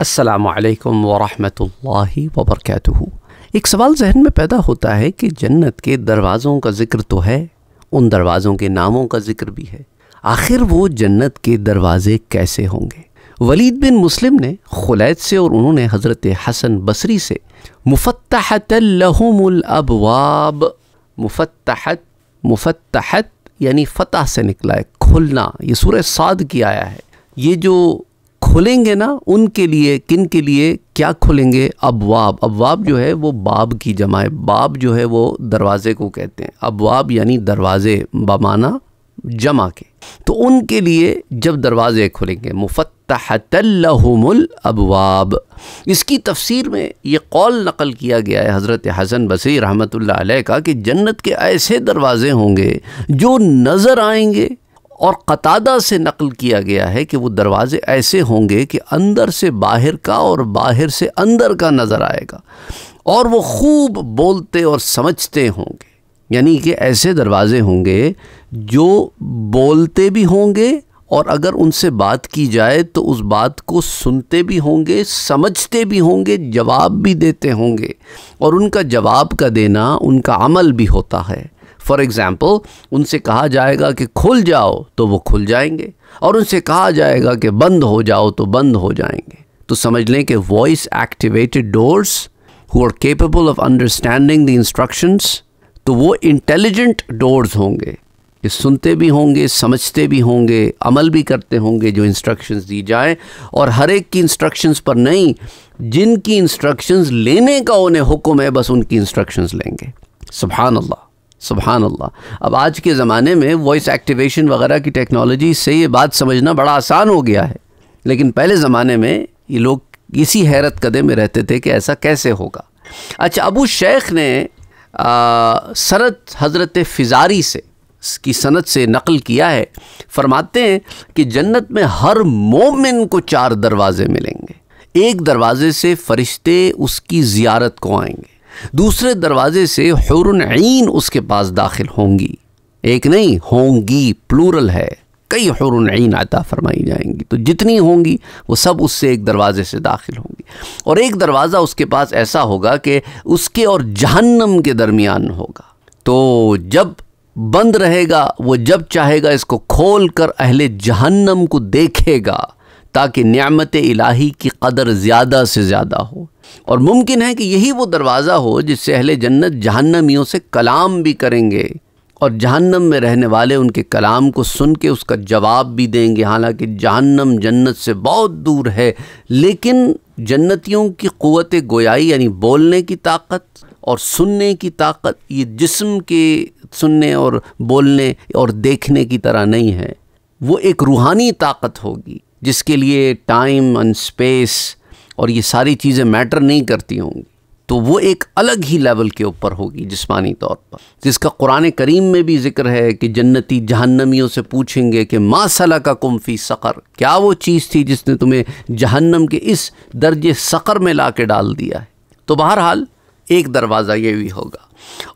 असलकम वरहि वबरक एक सवाल जहन में पैदा होता है कि जन्नत के दरवाज़ों का ज़िक्र तो है उन दरवाज़ों के नामों का ज़िक्र भी है आखिर वो जन्नत के दरवाज़े कैसे होंगे वलीद बिन मुस्लिम ने खुलैद से और उन्होंने हज़रत हसन बसरी से मुफ़तहतलहमलअबवाब मुफ़तहत मुफ़तहत यानी फ़तह से निकला है खुलना ये सूर साद की आया है ये जो खुलेंगे ना उनके लिए किन के लिए क्या खुलेंगे अबवाब अबवाब जो है वो बाब की जमा है बाब जो है वो दरवाज़े को कहते हैं अबवाब यानी दरवाज़े बमाना जमा के तो उनके लिए जब दरवाज़े खुलेंगे मुफ़तहतल अबवाब इसकी तफसीर में ये कौल नकल किया गया है हज़रत हसन बसी रहमत का कि जन्नत के ऐसे दरवाज़े होंगे जो नज़र आएंगे और कतादा से नकल किया गया है कि वो दरवाज़े ऐसे होंगे कि अंदर से बाहर का और बाहर से अंदर का नज़र आएगा और वो खूब बोलते और समझते होंगे यानी कि ऐसे दरवाज़े होंगे जो बोलते भी होंगे और अगर उनसे बात की जाए तो उस बात को सुनते भी होंगे समझते भी होंगे जवाब भी देते होंगे और उनका जवाब का देना उनका अमल भी होता है फॉर एग्ज़ाम्पल उनसे कहा जाएगा कि खुल जाओ तो वो खुल जाएंगे और उनसे कहा जाएगा कि बंद हो जाओ तो बंद हो जाएंगे तो समझ लें कि voice activated doors who are capable of understanding the instructions तो वो इंटेलिजेंट डोर्स होंगे ये सुनते भी होंगे समझते भी होंगे अमल भी करते होंगे जो इंस्ट्रक्शंस दी जाए और हर एक की इंस्ट्रक्शंस पर नहीं जिनकी इंस्ट्रक्शंस लेने का उन्हें हुक्म है बस उनकी इंस्ट्रक्शंस लेंगे सुबहान अल्लाह सुबहान अल्लाह अब आज के ज़माने में वॉइस एक्टिवेशन वगैरह की टेक्नोलॉजी से ये बात समझना बड़ा आसान हो गया है लेकिन पहले ज़माने में ये लोग इसी हैरत कदे में रहते थे कि ऐसा कैसे होगा अच्छा अबू शेख ने सरत हज़रत फ़िज़ारी से की सनत से नकल किया है फरमाते हैं कि जन्नत में हर मोमिन को चार दरवाज़े मिलेंगे एक दरवाज़े से फ़रिश्ते उसकी ज़ियारत को आएंगे दूसरे दरवाजे से हरन उसके पास दाखिल होंगी एक नहीं होंगी प्लूरल है कई हरन आता फरमाई जाएंगी तो जितनी होंगी वो सब उससे एक दरवाज़े से दाखिल होंगी और एक दरवाज़ा उसके पास ऐसा होगा कि उसके और जहन्नम के दरमियान होगा तो जब बंद रहेगा वो जब चाहेगा इसको खोल कर अहले जहन्नम को देखेगा ताकि न्यामत इलाही की कदर ज़्यादा से ज़्यादा हो और मुमकिन है कि यही वो दरवाज़ा हो जिससे अहले जन्नत जहन्नमियों से कलाम भी करेंगे और जहन्नम में रहने वाले उनके कलाम को सुन के उसका जवाब भी देंगे हालांकि जहन्नम जन्नत से बहुत दूर है लेकिन जन्नतियों की क़वत गोयाई यानी बोलने की ताकत और सुनने की ताकत ये जिस्म के सुनने और बोलने और देखने की तरह नहीं है वो एक रूहानी ताकत होगी जिसके लिए टाइम एंड स्पेस और ये सारी चीज़ें मैटर नहीं करती होंगी तो वो एक अलग ही लेवल के ऊपर होगी जिसमानी तौर पर जिसका कुरान करीम में भी जिक्र है कि जन्नती जहन्नमियों से पूछेंगे कि माँ सला का कुम्फी सकर क्या वो चीज़ थी जिसने तुम्हें जहन्नम के इस दर्ज सकर में ला के डाल दिया है तो बहरहाल एक दरवाज़ा ये भी होगा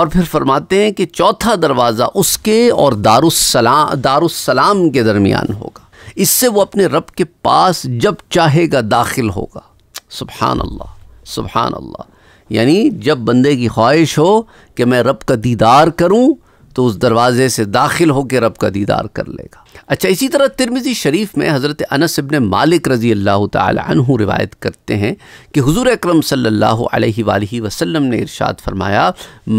और फिर फरमाते हैं कि चौथा दरवाज़ा उसके और दारुसलाम दारुसलाम के दरमियान होगा इससे वो अपने रब के पास जब चाहेगा दाखिल होगा सुबहान अल्लाह सुबहान अल्लाह यानी जब बंदे की ख्वाहिश हो कि मैं रब का दीदार करूं तो उस दरवाज़े से दाखिल होकर रब का दीदार कर लेगा अच्छा इसी तरह तिरमिज़ी शरीफ में हज़रत अनस इबन मालिक रज़ी अल्लाह तहु रिवायत करते हैं कि हुजूर अकरम सल्लल्लाहु अलैहि वसल्लम वसल्लम ने इरशाद फरमाया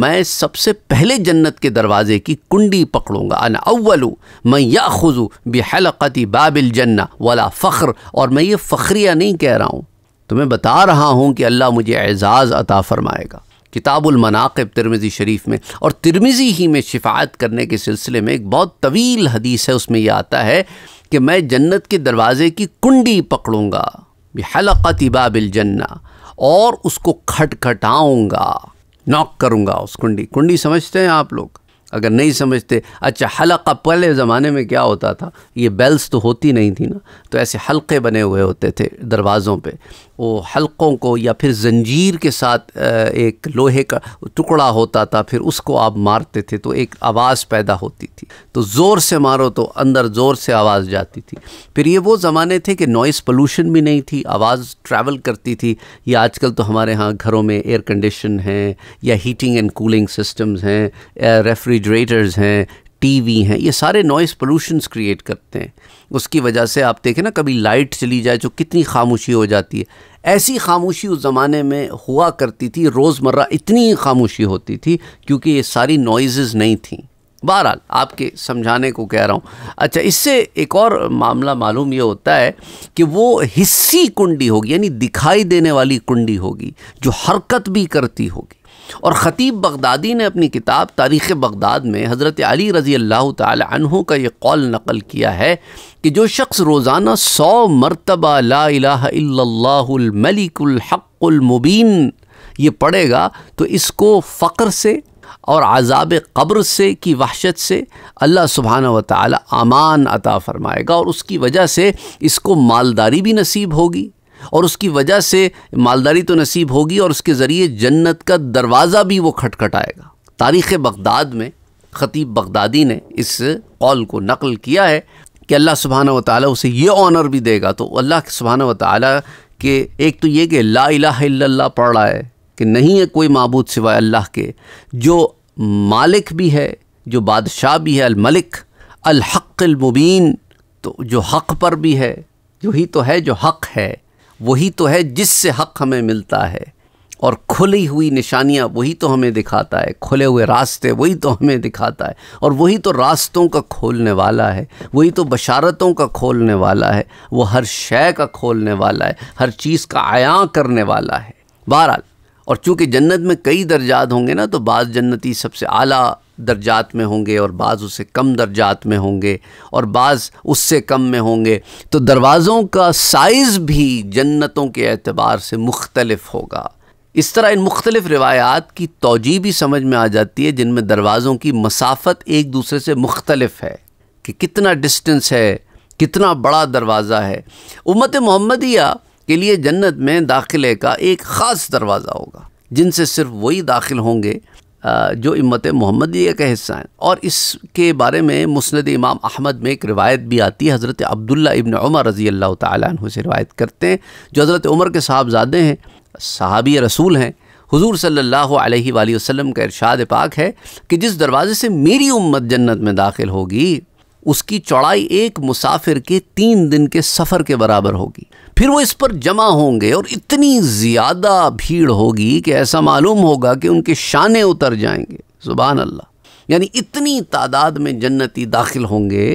मैं सबसे पहले जन्नत के दरवाज़े की कुंडी पकड़ूँगा अन अव्वलू मैं या खुजू बेहलक़ती बाबिल जन्ना वाला फ़ख्र और मैं ये फ़ख्रिया नहीं कह रहा हूँ तो मैं बता रहा हूँ कि अल्लाह मुझे एज़ाज़ अता फ़रमाएगा किताबुलमनाकब तिरमिज़ी शरीफ में और तिरमिज़ी ही में शिफायत करने के सिलसिले में एक बहुत तवील हदीस है उसमें यह आता है कि मैं जन्नत के दरवाज़े की कुंडी पकड़ूँगा हलक़त जन्ना और उसको खटखटाऊँगा नॉक करूँगा उस कुंडी कुंडी समझते हैं आप लोग अगर नहीं समझते अच्छा हलका पहले ज़माने में क्या होता था ये बेल्स तो होती नहीं थी ना तो ऐसे हलके बने हुए होते थे दरवाज़ों पे वो हलकों को या फिर जंजीर के साथ एक लोहे का टुकड़ा होता था फिर उसको आप मारते थे तो एक आवाज़ पैदा होती थी तो ज़ोर से मारो तो अंदर ज़ोर से आवाज़ जाती थी फिर ये वो ज़माने थे कि नॉइस पोलूशन भी नहीं थी आवाज़ ट्रैवल करती थी या आजकल तो हमारे यहाँ घरों में एयर कंडीशन हैं या हीटिंग एंड कूलिंग सिस्टम्स हैं रेफ्री रेफ्रिजरेटर्स हैं टीवी हैं ये सारे नॉइस पोल्यूशन क्रिएट करते हैं उसकी वजह से आप देखें ना कभी लाइट चली जाए तो कितनी खामोशी हो जाती है ऐसी खामोशी उस ज़माने में हुआ करती थी रोज़मर्रा इतनी खामोशी होती थी क्योंकि ये सारी नॉइज़ नहीं थी बहरहाल आपके समझाने को कह रहा हूँ अच्छा इससे एक और मामला मालूम ये होता है कि वो हिस्सी कुंडी होगी यानी दिखाई देने वाली कुंडी होगी जो हरकत भी करती होगी और ख़तीब बगदादी ने अपनी किताब तारीख़ बगदाद में हज़रत अली रज़ी अल्लाह तहों का ये कौल नकल किया है कि जो शख्स रोज़ाना सौ मरतबा लामलिकमबीन ये पढ़ेगा तो इसको फ़क्र से और आज़ाब कब्र से की वहशत से अल्लाह सुबहान व ताली अमान अता फ़रमाएगा और उसकी वजह से इसको मालदारी भी नसीब होगी और उसकी वजह से मालदारी तो नसीब होगी और उसके ज़रिए जन्नत का दरवाज़ा भी वो खटखटाएगा तारीख़ बगदाद में ख़तीब बगदादी ने इस कौल को नकल किया है कि अल्लाह सुबहाना व ताली उसे ये ऑनर भी देगा तो अल्लाह सुबहाना व ताली के एक तो ये कि ला इला पढ़ रहा है कि नहीं है कोई मबूद सिवाय अल्लाह के जो मालिक भी है जो बादशाह भी है अलमलिक अलहक़ मुबीन तो जो हक़ पर भी है जो ही तो है जो हक़ है वही तो है जिससे हक हमें मिलता है और खुली हुई निशानियाँ वही तो हमें दिखाता है खुले हुए रास्ते वही तो हमें दिखाता है और वही तो रास्तों का खोलने वाला है वही तो बशारतों का खोलने वाला है वो हर शय का खोलने वाला है हर चीज़ का आया करने वाला है बहरहाल और चूँकि जन्नत में कई दर्जात होंगे ना तो बाद जन्नती सबसे आला दर्जात में होंगे और बाज़ उससे कम दर्जात में होंगे और बाज़ उससे कम में होंगे तो दरवाज़ों का साइज़ भी जन्नतों के अतबार से मुख्तलफ होगा इस तरह इन मुख्तलिफ रिवायात की तोजी भी समझ में आ जाती है जिनमें दरवाज़ों की मसाफत एक दूसरे से मुख्तलफ है कि कितना डिस्टेंस है कितना बड़ा दरवाज़ा है उम्मत मोहम्मदिया के लिए जन्नत में दाखिले का एक ख़ास दरवाज़ा होगा जिनसे सिर्फ वही दाखिल होंगे जो इम्मत मोहम्मदिया का हिस्सा हैं और इसके बारे में मुस्ंद इमाम अहमद में एक रिवायत भी आती है हज़रत अब्दुल्ला इबन उमर रज़ी अल्लाह तु से रवायत करते हैं जो हज़रत उमर के साहबजादे हैं सहाबी रसूल हैं हुजूर सल्लल्लाहु अलैहि वसल्लम का इरशाद पाक है कि जिस दरवाज़े से मेरी उम्मत जन्नत में दाखिल होगी उसकी चौड़ाई एक मुसाफिर के तीन दिन के सफ़र के बराबर होगी फिर वो इस पर जमा होंगे और इतनी ज़्यादा भीड़ होगी कि ऐसा मालूम होगा कि उनके शाने उतर जाएंगे ज़ुबान अल्लाह यानी इतनी तादाद में जन्नती दाखिल होंगे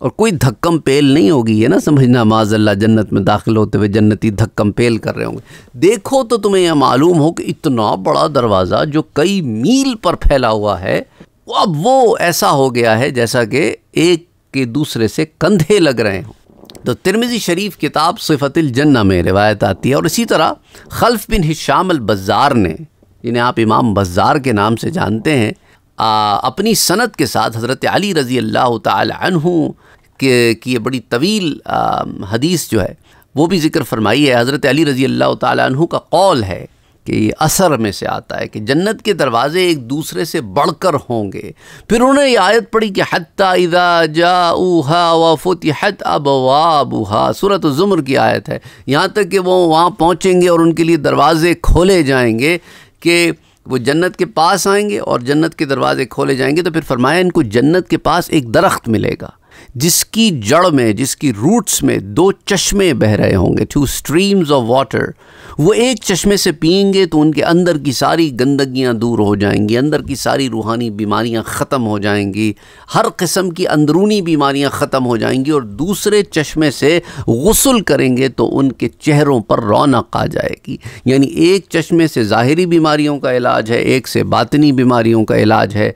और कोई धक्कम पेल नहीं होगी ये ना समझना माजल्ला जन्नत में दाखिल होते हुए जन्नती धक्कम पेल कर रहे होंगे देखो तो तुम्हें यह मालूम हो कि इतना बड़ा दरवाज़ा जो कई मील पर फैला हुआ है अब वो ऐसा हो गया है जैसा कि एक के दूसरे से कंधे लग रहे हों तो तिरमिज़ी शरीफ किताब सिफ़तल जन्ना में रिवायत आती है और इसी तरह खल्फ बिन हिशाम अल बज़ार ने जिन्हें आप इमाम बज़ार के नाम से जानते हैं आ, अपनी सनत के साथ हज़रत अली रज़ी अल्लाह तहु के की ये बड़ी तवील आ, हदीस जो है वो भी ज़िक्र फरमाई है हज़रत अली रज़ी अल्लाह तहु का कौल है कि असर में से आता है कि जन्नत के दरवाज़े एक दूसरे से बढ़कर होंगे फिर उन्हें ये आयत पढ़ी कि हत्ता इदा जा उहा व फुतहत अब वाबूहा सूरत ज़ुमर की आयत है यहाँ तक कि वो वहाँ पहुँचेंगे और उनके लिए दरवाज़े खोले जाएंगे कि वो जन्नत के पास आएंगे और जन्नत के दरवाज़े खोले जाएंगे तो फिर फरमाया इनको जन्नत के पास एक दरख्त मिलेगा जिसकी जड़ में जिसकी रूट्स में दो चश्मे बह रहे होंगे टू स्ट्रीम्स ऑफ वाटर वो एक चश्मे से पियेंगे तो उनके अंदर की सारी गंदगियाँ दूर हो जाएंगी अंदर की सारी रूहानी बीमारियाँ ख़त्म हो जाएंगी हर किस्म की अंदरूनी बीमारियाँ ख़त्म हो जाएंगी और दूसरे चश्मे से गसल करेंगे तो उनके चेहरों पर रौनक आ जाएगी यानी एक चश्मे से ज़ाहरी बीमारियों का इलाज है एक से बातनी बीमारियों का इलाज है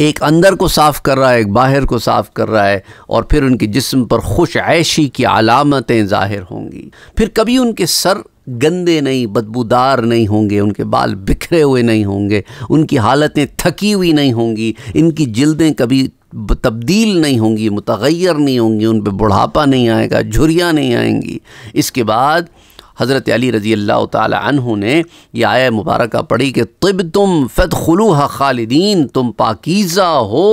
एक अंदर को साफ़ कर रहा है एक बाहर को साफ़ कर रहा है और फिर उनके जिस्म पर खुश ऐशी की अलामतें ज़ाहिर होंगी फिर कभी उनके सर गंदे नहीं बदबूदार नहीं होंगे उनके बाल बिखरे हुए नहीं होंगे उनकी हालतें थकी हुई नहीं होंगी इनकी जल्दें कभी तब्दील नहीं होंगी मुतगैर नहीं होंगी उन पर बुढ़ापा नहीं आएगा झुरियाँ नहीं आएंगी इसके बाद हज़रत अली रज़ी अल्लाह तु ने यह आय मुबारक पढ़ी कि तब तुम फ़त खलूह खालिदीन तुम पाकिज़ा हो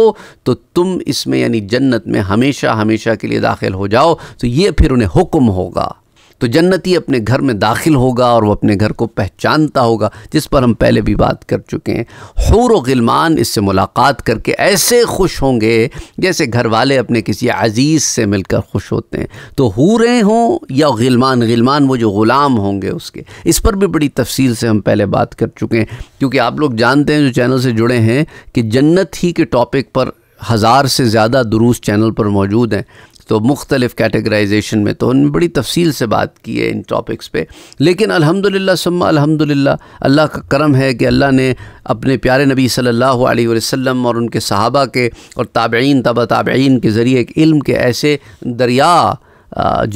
तो तुम इसमें यानी जन्नत में हमेशा हमेशा के लिए दाखिल हो जाओ तो ये फिर उन्हें हुक्म होगा तो जन्नती अपने घर में दाखिल होगा और वह अपने घर को पहचानता होगा जिस पर हम पहले भी बात कर चुके हैं हूर व गिलमान इससे मुलाकात करके ऐसे खुश होंगे जैसे घर वाले अपने किसी अज़ीज़ से मिलकर खुश होते हैं तो हूरें हों या गिलमान गिलमान वो जो ग़ुलाम होंगे उसके इस पर भी बड़ी तफसील से हम पहले बात कर चुके हैं क्योंकि आप लोग जानते हैं जो चैनल से जुड़े हैं कि जन्नत ही के टॉपिक पर हज़ार से ज़्यादा दुरुस्त चैनल पर मौजूद हैं तो मुख्तलिफ़ कैटेगराइजेशन में तो उन्होंने बड़ी तफसील से बात की है इन टॉपिक्स पे लेकिन अल्हम्दुलिल्लाह सुम्मा अल्हम्दुलिल्लाह अल्लाह का करम है कि अल्लाह ने अपने प्यारे नबी सल्लल्लाहु अलैहि वसल्लम और उनके सहाबा के और ताबेन तबा ताबेन के ज़रिए एक इल्म के ऐसे दरिया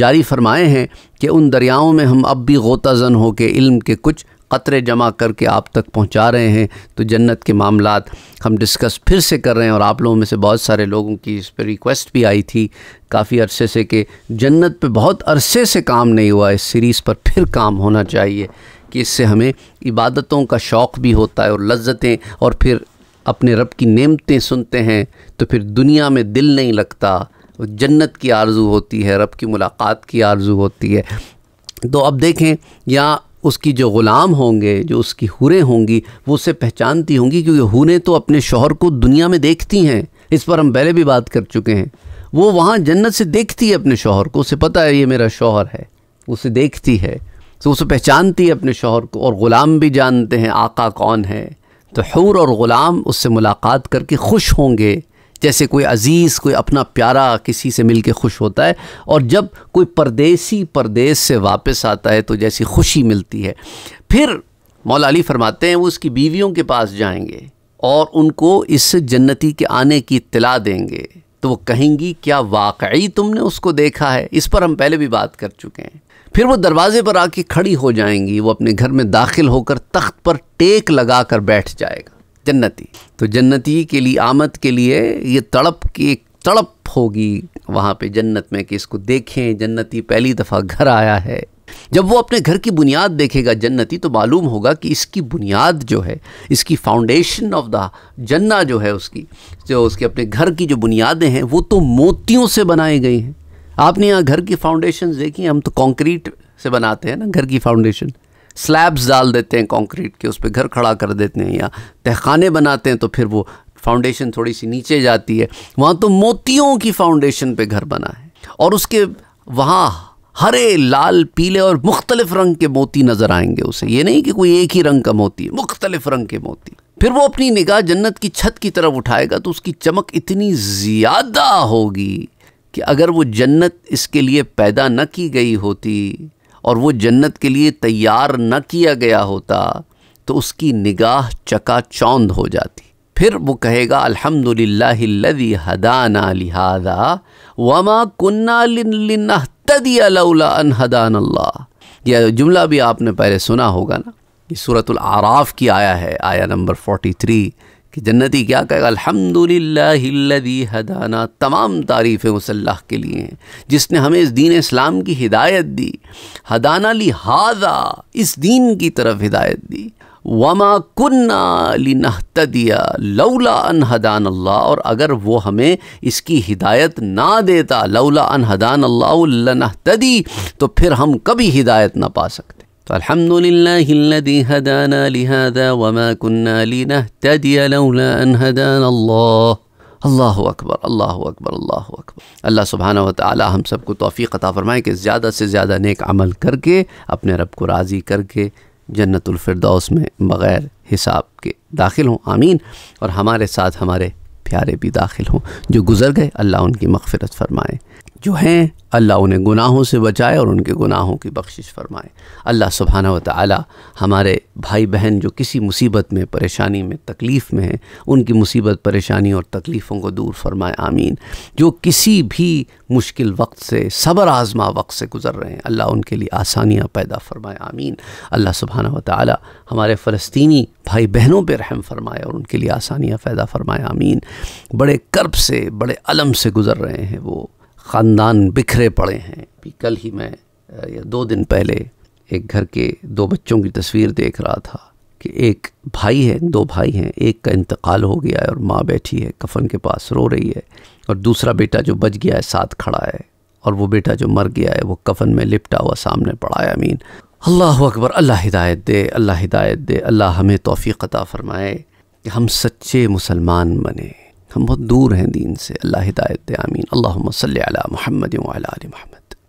जारी फरमाए हैं कि उन दरियाओं में हम अब भी गोताजन हो के इल्म के कुछ क़तरे जमा करके आप तक पहुँचा रहे हैं तो जन्नत के मामला हम डिस्कस फिर से कर रहे हैं और आप लोगों में से बहुत सारे लोगों की इस पर रिक्वेस्ट भी आई थी काफ़ी अरसे से कि जन्नत पे बहुत अरसे से काम नहीं हुआ इस सीरीज़ पर फिर काम होना चाहिए कि इससे हमें इबादतों का शौक़ भी होता है और लज्जतें और फिर अपने रब की नेमतें सुनते हैं तो फिर दुनिया में दिल नहीं लगता जन्नत की आरजू होती है रब की मुलाकात की आरजू होती है तो अब देखें यहाँ उसकी जो ग़ुलाम होंगे जो उसकी हुरें होंगी वो उसे पहचानती होंगी क्योंकि हुरें तो अपने शोहर को दुनिया में देखती हैं इस पर हम पहले भी बात कर चुके हैं वो वहाँ जन्नत से देखती है अपने शोहर को उसे पता है ये मेरा शोहर है उसे देखती है तो उसे पहचानती है अपने शोहर को और ग़ुलाम भी जानते हैं आका कौन है तो हूर और ग़ुलाम उससे मुलाकात करके खुश होंगे जैसे कोई अज़ीज़ कोई अपना प्यारा किसी से मिल के खुश होता है और जब कोई परदेसी परदेस से वापस आता है तो जैसी खुशी मिलती है फिर मौला अली फरमाते हैं वो उसकी बीवियों के पास जाएंगे और उनको इस जन्नती के आने की इतला देंगे तो वो कहेंगी क्या वाकई तुमने उसको देखा है इस पर हम पहले भी बात कर चुके हैं फिर वो दरवाज़े पर आके खड़ी हो जाएंगी वो अपने घर में दाखिल होकर तख्त पर टेक लगा कर बैठ जाएगा जन्नती तो जन्नती के लिए आमद के लिए ये तड़प की एक तड़प होगी वहाँ पे जन्नत में कि इसको देखें जन्नती पहली दफ़ा घर आया है जब वो अपने घर की बुनियाद देखेगा जन्नती तो मालूम होगा कि इसकी बुनियाद जो है इसकी फाउंडेशन ऑफ द जन्ना जो है उसकी जो उसके अपने घर की जो बुनियादें हैं वो तो मोतियों से बनाई गई हैं आपने यहाँ घर की फाउंडेशन देखी हम तो कॉन्क्रीट से बनाते हैं ना घर की फाउंडेशन स्लैब्स डाल देते हैं कंक्रीट के उस पर घर खड़ा कर देते हैं या तहखाने बनाते हैं तो फिर वो फाउंडेशन थोड़ी सी नीचे जाती है वहाँ तो मोतियों की फाउंडेशन पे घर बना है और उसके वहाँ हरे लाल पीले और मुख्तलिफ रंग के मोती नज़र आएंगे उसे ये नहीं कि कोई एक ही रंग का मोती है मुख्तलिफ रंग के मोती फिर वो अपनी निगाह जन्नत की छत की तरफ उठाएगा तो उसकी चमक इतनी ज़्यादा होगी कि अगर वो जन्नत इसके लिए पैदा न की गई होती और वो जन्नत के लिए तैयार न किया गया होता तो उसकी निगाह चकाचौंध हो जाती फिर वो कहेगा अल्हम्दुलिल्लाहिल्लज़ी हदाना लिहाजा वमा कुन्ना लिनहतदिया लौला अन हदान अल्लाह यह जुमला भी आपने पहले सुना होगा ना ये सूरतुल आराफ की आया है आया नंबर 43 कि जन्नती क्या कहेगा अल्हम्दुलिल्लाहिल्लज़ी हदाना तमाम तारीफ़ें उस अल्लाह के लिए हैं जिसने हमें इस दीन इस्लाम की हिदायत दी हदाना लिहाजा इस दीन की तरफ हिदायत दी वमा कुन्ना लिनहतदिया लौला अन हदान अल्लाह और अगर वो हमें इसकी हिदायत ना देता लौला अन हदान अल्लाह लनहतदी तो फिर हम कभी हिदायत ना पा सकते الحمد لله الذي هدانا لهذا وما كنا لنهتدي لولا أن هدانا الله अल्लाह अकबर अल्लाह अकबर अल्लाह अकबर अल्लाह सुबहाना वाली हम सबको तोफ़ी अता फ़रमाए कि ज़्यादा से ज़्यादा नेक अमल करके अपने रब को राज़ी करके जन्नतफरदौस में बग़ैर हिसाब के दाखिल हों आमीन और हमारे साथ हमारे प्यारे भी दाखिल हों जो गुज़र गए अल्लाह उनकी मगफ़रत फरमाए जो हैं अल्लाह उन्हें गुनाहों से बचाए और उनके गुनाहों की बख्शिश फरमाए अल्लाह सुबहाना व हमारे भाई बहन जो किसी मुसीबत में परेशानी में तकलीफ़ में हैं उनकी मुसीबत परेशानी और तकलीफ़ों को दूर फरमाए आमीन जो किसी भी मुश्किल वक्त से सबर आज़मा वक्त से गुज़र रहे हैं अल्लाह उनके लिए आसानियाँ पैदा फरमाए आमीन अल्लाह सुबहाना व हमारे फ़लस्तनी भाई बहनों पर रहम फरमाए और उनके लिए आसानियाँ पैदा फरमाए आमीन बड़े कर्ब से बड़े अलम से गुज़र रहे हैं वो ख़ानदान बिखरे पड़े हैं कल ही मैं या दो दिन पहले एक घर के दो बच्चों की तस्वीर देख रहा था कि एक भाई है दो भाई हैं एक का इंतकाल हो गया है और माँ बैठी है कफन के पास रो रही है और दूसरा बेटा जो बच गया है साथ खड़ा है और वो बेटा जो मर गया है वो कफन में लिपटा हुआ सामने पड़ा है अमीन अल्लाह अकबर अल्लाह हिदायत दे अल्लाह हिदायत दे अल्लाह हमें तोफ़ी अता फ़रमाए कि हम सच्चे मुसलमान बने ہم بہت دور ہیں دین سے اللہ ہدایت دے آمین اللہم صلی علی محمد وعلی علی محمد